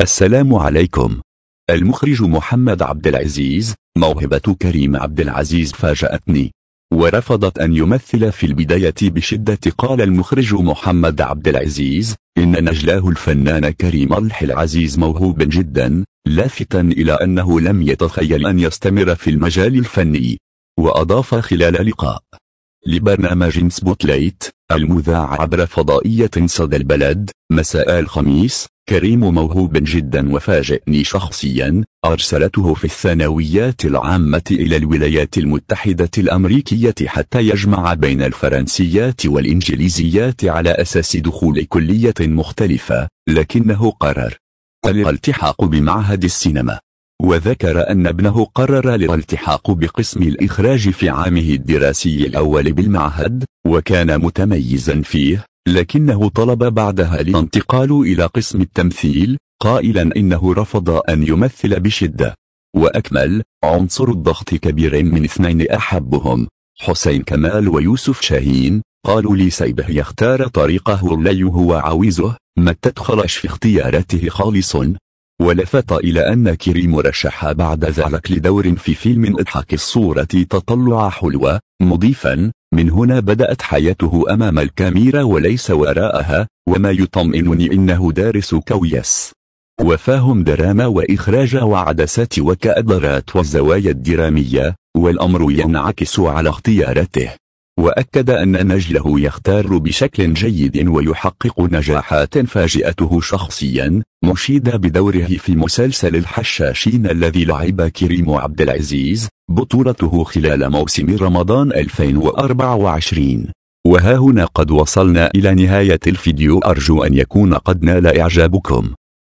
السلام عليكم المخرج محمد عبد العزيز موهبة كريم عبد العزيز فاجأتني ورفضت أن يمثل في البداية بشدة قال المخرج محمد عبد العزيز إن نجلاه الفنان كريم الح العزيز موهوب جدا لافتا إلى أنه لم يتخيل أن يستمر في المجال الفني وأضاف خلال لقاء لبرنامج سبوتلايت المذاع عبر فضائية صدى البلد مساء الخميس كريم موهوب جدا وفاجئني شخصيا أرسلته في الثانويات العامة إلى الولايات المتحدة الأمريكية حتى يجمع بين الفرنسيات والإنجليزيات على أساس دخول كلية مختلفة لكنه قرر الالتحاق بمعهد السينما وذكر أن ابنه قرر الالتحاق بقسم الإخراج في عامه الدراسي الأول بالمعهد وكان متميزا فيه لكنه طلب بعدها الانتقال إلى قسم التمثيل قائلا إنه رفض أن يمثل بشدة وأكمل عنصر الضغط كبير من اثنين أحبهم حسين كمال ويوسف شاهين قالوا لي سيبه يختار طريقه اللي هو عاوزه ما تدخلش في اختياراته خالص ولفت إلى أن كيري مرشح بعد ذلك لدور في فيلم إضحك الصورة تطلع حلوة مضيفا من هنا بدأت حياته أمام الكاميرا وليس وراءها وما يطمئنني إنه دارس كويس وفاهم دراما وإخراج وعدسات وكأدرات والزوايا الدرامية والأمر ينعكس على اختياراته وأكد أن نجله يختار بشكل جيد ويحقق نجاحات فاجئته شخصيا مشيد بدوره في مسلسل الحشاشين الذي لعب كريم عبد العزيز بطولته خلال موسم رمضان 2024 وها هنا قد وصلنا إلى نهاية الفيديو أرجو أن يكون قد نال إعجابكم